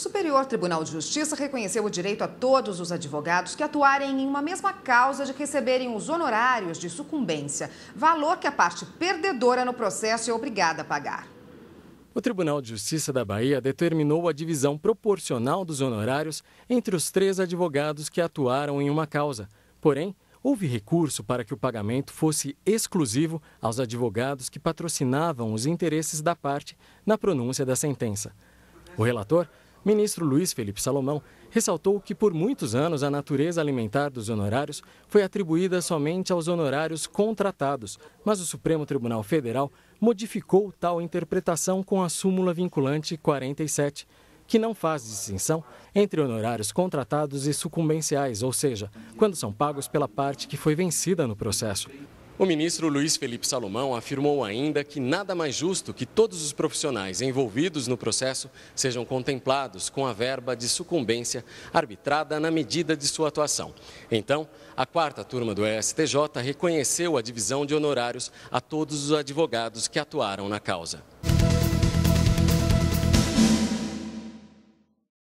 Superior Tribunal de Justiça reconheceu o direito a todos os advogados que atuarem em uma mesma causa de receberem os honorários de sucumbência, valor que a parte perdedora no processo é obrigada a pagar. O Tribunal de Justiça da Bahia determinou a divisão proporcional dos honorários entre os três advogados que atuaram em uma causa. Porém, houve recurso para que o pagamento fosse exclusivo aos advogados que patrocinavam os interesses da parte na pronúncia da sentença. O relator ministro Luiz Felipe Salomão ressaltou que por muitos anos a natureza alimentar dos honorários foi atribuída somente aos honorários contratados, mas o Supremo Tribunal Federal modificou tal interpretação com a súmula vinculante 47, que não faz distinção entre honorários contratados e sucumbenciais, ou seja, quando são pagos pela parte que foi vencida no processo. O ministro Luiz Felipe Salomão afirmou ainda que nada mais justo que todos os profissionais envolvidos no processo sejam contemplados com a verba de sucumbência arbitrada na medida de sua atuação. Então, a quarta turma do STJ reconheceu a divisão de honorários a todos os advogados que atuaram na causa.